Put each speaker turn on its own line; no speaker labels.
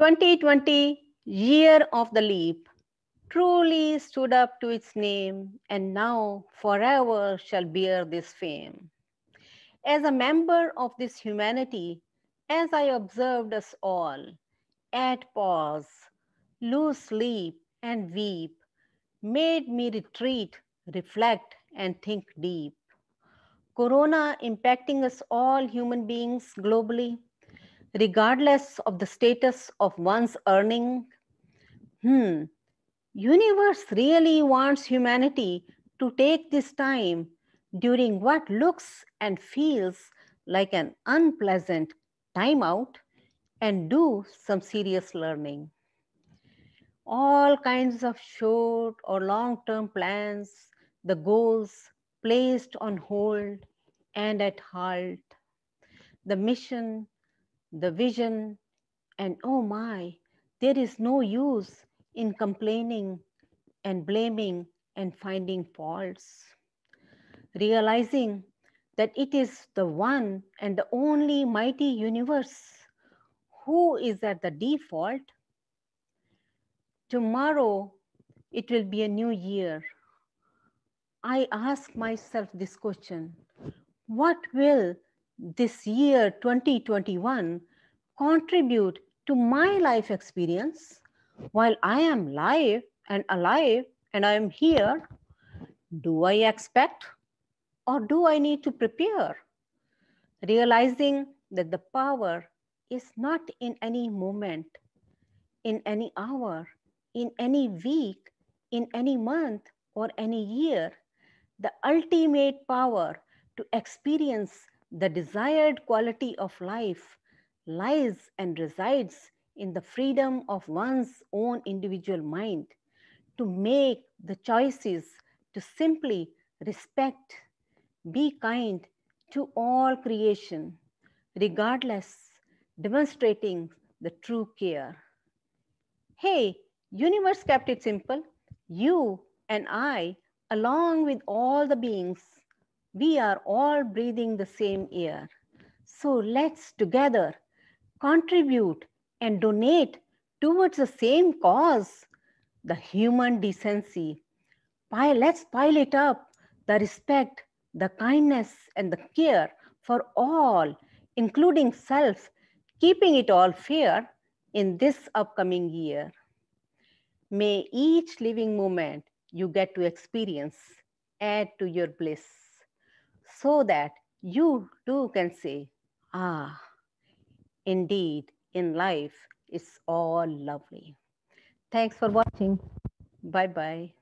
2020, year of the leap, truly stood up to its name and now forever shall bear this fame. As a member of this humanity, as I observed us all, at pause, lose sleep and weep, made me retreat, reflect and think deep. Corona impacting us all human beings globally, regardless of the status of one's earning? Hmm, universe really wants humanity to take this time during what looks and feels like an unpleasant timeout and do some serious learning. All kinds of short or long term plans, the goals placed on hold and at halt, the mission the vision, and oh my, there is no use in complaining and blaming and finding faults. Realizing that it is the one and the only mighty universe who is at the default. Tomorrow, it will be a new year. I ask myself this question What will this year 2021 contribute to my life experience while I am live and alive and I am here, do I expect or do I need to prepare? Realizing that the power is not in any moment, in any hour, in any week, in any month, or any year. The ultimate power to experience the desired quality of life lies and resides in the freedom of one's own individual mind to make the choices to simply respect, be kind to all creation, regardless, demonstrating the true care. Hey, universe kept it simple. You and I, along with all the beings, we are all breathing the same air. So let's together contribute and donate towards the same cause, the human decency. Let's pile it up, the respect, the kindness, and the care for all, including self, keeping it all fair in this upcoming year. May each living moment you get to experience add to your bliss so that you too can say, Ah, indeed, in life, it's all lovely. Thanks for watching. Bye bye.